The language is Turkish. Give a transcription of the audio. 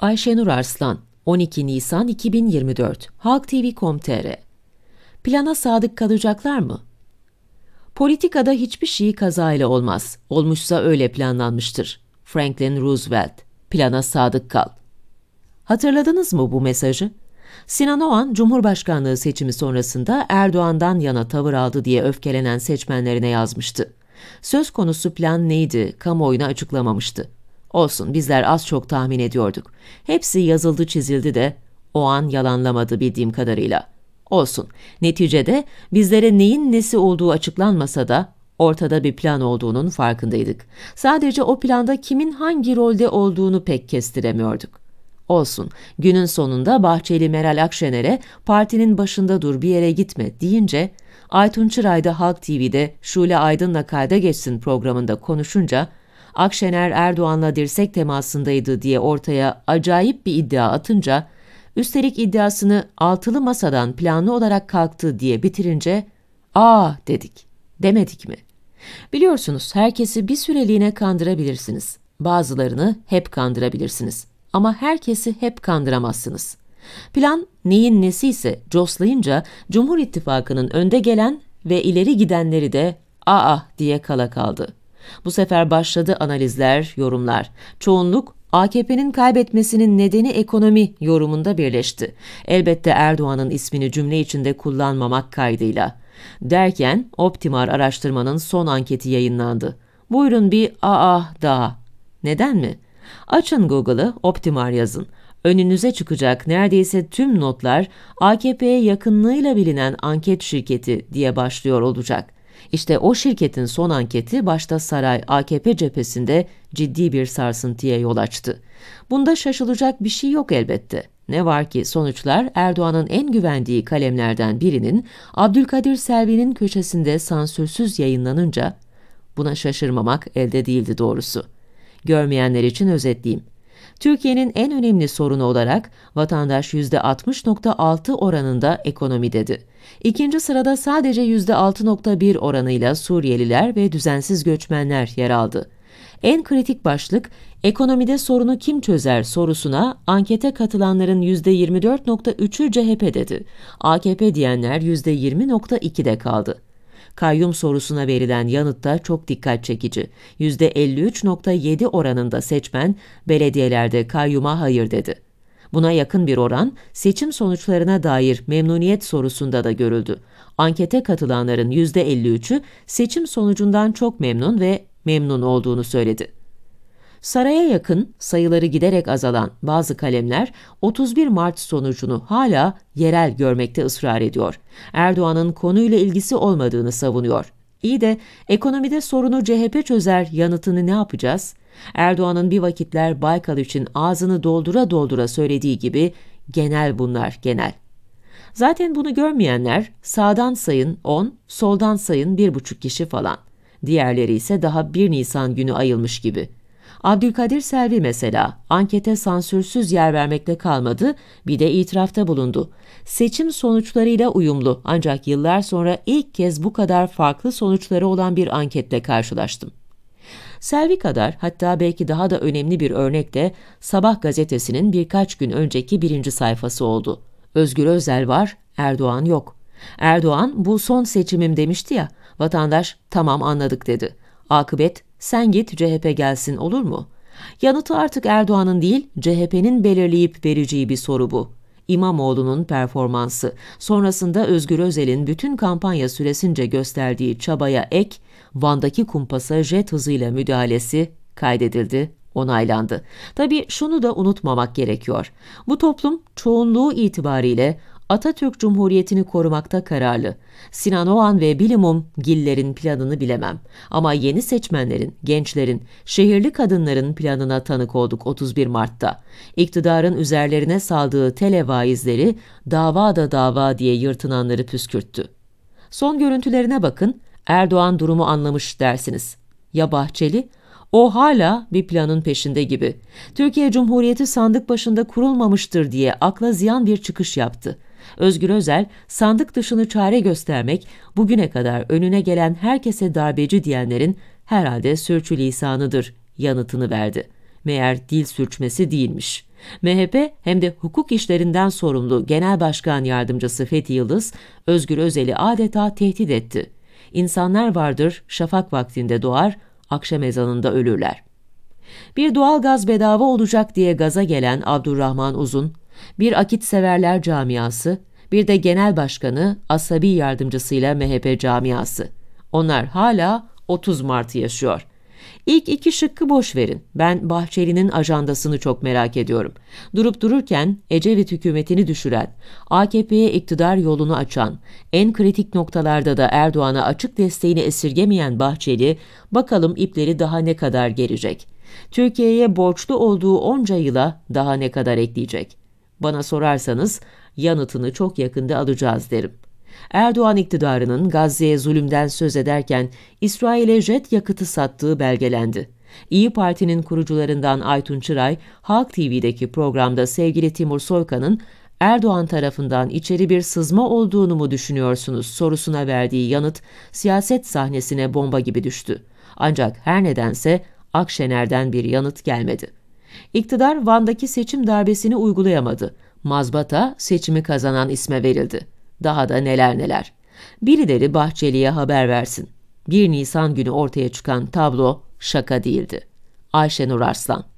Ayşenur Arslan 12 Nisan 2024 Halk TV.com.tr Plana sadık kalacaklar mı? Politikada hiçbir şey kazayla olmaz. Olmuşsa öyle planlanmıştır. Franklin Roosevelt Plana sadık kal. Hatırladınız mı bu mesajı? Sinan Oğan, Cumhurbaşkanlığı seçimi sonrasında Erdoğan'dan yana tavır aldı diye öfkelenen seçmenlerine yazmıştı. Söz konusu plan neydi kamuoyuna açıklamamıştı. Olsun bizler az çok tahmin ediyorduk. Hepsi yazıldı çizildi de o an yalanlamadı bildiğim kadarıyla. Olsun neticede bizlere neyin nesi olduğu açıklanmasa da ortada bir plan olduğunun farkındaydık. Sadece o planda kimin hangi rolde olduğunu pek kestiremiyorduk. Olsun, günün sonunda Bahçeli Meral Akşener'e partinin başında dur bir yere gitme deyince, Aytun Çıray'da Halk TV'de Şule Aydın'la kayda geçsin programında konuşunca Akşener Erdoğan'la dirsek temasındaydı diye ortaya acayip bir iddia atınca, üstelik iddiasını altılı masadan planlı olarak kalktı diye bitirince, ''Aa'' dedik. Demedik mi? Biliyorsunuz herkesi bir süreliğine kandırabilirsiniz. Bazılarını hep kandırabilirsiniz. Ama herkesi hep kandıramazsınız. Plan neyin nesi ise coslayınca Cumhur İttifakı'nın önde gelen ve ileri gidenleri de aa diye kala kaldı.'' Bu sefer başladı analizler, yorumlar. Çoğunluk AKP'nin kaybetmesinin nedeni ekonomi yorumunda birleşti. Elbette Erdoğan'ın ismini cümle içinde kullanmamak kaydıyla. Derken Optimar araştırmanın son anketi yayınlandı. Buyurun bir aa daha. Neden mi? Açın Google'ı Optimar yazın. Önünüze çıkacak neredeyse tüm notlar AKP'ye yakınlığıyla bilinen anket şirketi diye başlıyor olacak.'' İşte o şirketin son anketi başta saray AKP cephesinde ciddi bir sarsıntıya yol açtı. Bunda şaşılacak bir şey yok elbette. Ne var ki sonuçlar Erdoğan'ın en güvendiği kalemlerden birinin Abdülkadir Selvi'nin köşesinde sansürsüz yayınlanınca buna şaşırmamak elde değildi doğrusu. Görmeyenler için özetleyeyim. Türkiye'nin en önemli sorunu olarak vatandaş %60.6 oranında ekonomi dedi. İkinci sırada sadece %6.1 oranıyla Suriyeliler ve düzensiz göçmenler yer aldı. En kritik başlık ekonomide sorunu kim çözer sorusuna ankete katılanların %24.3'ü CHP dedi. AKP diyenler %20.2'de kaldı. Kayyum sorusuna verilen yanıt da çok dikkat çekici. %53.7 oranında seçmen belediyelerde kayyuma hayır dedi. Buna yakın bir oran seçim sonuçlarına dair memnuniyet sorusunda da görüldü. Ankete katılanların %53'ü seçim sonucundan çok memnun ve memnun olduğunu söyledi. Saraya yakın sayıları giderek azalan bazı kalemler 31 Mart sonucunu hala yerel görmekte ısrar ediyor. Erdoğan'ın konuyla ilgisi olmadığını savunuyor. İyi de ekonomide sorunu CHP çözer yanıtını ne yapacağız? Erdoğan'ın bir vakitler Baykal için ağzını doldura doldura söylediği gibi genel bunlar genel. Zaten bunu görmeyenler sağdan sayın 10, soldan sayın 1,5 kişi falan. Diğerleri ise daha 1 Nisan günü ayılmış gibi.'' Abdülkadir Selvi mesela ankete sansürsüz yer vermekle kalmadı, bir de itirafta bulundu. Seçim sonuçlarıyla uyumlu ancak yıllar sonra ilk kez bu kadar farklı sonuçları olan bir anketle karşılaştım. Selvi kadar hatta belki daha da önemli bir örnek de Sabah gazetesinin birkaç gün önceki birinci sayfası oldu. Özgür Özel var, Erdoğan yok. Erdoğan bu son seçimim demişti ya, vatandaş tamam anladık dedi. Akıbet sen git CHP gelsin olur mu? Yanıtı artık Erdoğan'ın değil CHP'nin belirleyip vereceği bir soru bu. İmamoğlu'nun performansı, sonrasında Özgür Özel'in bütün kampanya süresince gösterdiği çabaya ek, Van'daki kumpasa jet hızıyla müdahalesi kaydedildi, onaylandı. Tabii şunu da unutmamak gerekiyor. Bu toplum çoğunluğu itibariyle Atatürk Cumhuriyeti'ni korumakta kararlı. Sinan Oğan ve Bilimum Gillerin planını bilemem. Ama yeni seçmenlerin, gençlerin, şehirli kadınların planına tanık olduk 31 Mart'ta. İktidarın üzerlerine saldığı televaizleri dava da dava diye yırtınanları püskürttü. Son görüntülerine bakın, Erdoğan durumu anlamış dersiniz. Ya Bahçeli? O hala bir planın peşinde gibi. Türkiye Cumhuriyeti sandık başında kurulmamıştır diye akla ziyan bir çıkış yaptı.'' Özgür Özel, sandık dışını çare göstermek, bugüne kadar önüne gelen herkese darbeci diyenlerin herhalde sürçülisanıdır yanıtını verdi. Meğer dil sürçmesi değilmiş. MHP hem de hukuk işlerinden sorumlu Genel Başkan Yardımcısı Fethi Yıldız, Özgür Özel'i adeta tehdit etti. İnsanlar vardır, şafak vaktinde doğar, akşam ezanında ölürler. Bir doğal gaz bedava olacak diye gaza gelen Abdurrahman Uzun, bir akit severler camiası, bir de genel başkanı asabi yardımcısıyla MHP camiası. Onlar hala 30 Mart'ı yaşıyor. İlk iki şıkkı boş verin. Ben Bahçeli'nin ajandasını çok merak ediyorum. Durup dururken Ecevit hükümetini düşüren, AKP'ye iktidar yolunu açan, en kritik noktalarda da Erdoğan'a açık desteğini esirgemeyen Bahçeli, bakalım ipleri daha ne kadar gelecek. Türkiye'ye borçlu olduğu onca yıla daha ne kadar ekleyecek? Bana sorarsanız yanıtını çok yakında alacağız derim. Erdoğan iktidarının Gazze'ye zulümden söz ederken İsrail'e jet yakıtı sattığı belgelendi. İyi Parti'nin kurucularından Aytun Çıray, Halk TV'deki programda sevgili Timur Soykan'ın Erdoğan tarafından içeri bir sızma olduğunu mu düşünüyorsunuz sorusuna verdiği yanıt siyaset sahnesine bomba gibi düştü. Ancak her nedense Akşener'den bir yanıt gelmedi. İktidar Van'daki seçim darbesini uygulayamadı. Mazbata seçimi kazanan isme verildi. Daha da neler neler. Birileri Bahçeli'ye haber versin. 1 Nisan günü ortaya çıkan tablo şaka değildi. Ayşenur Arslan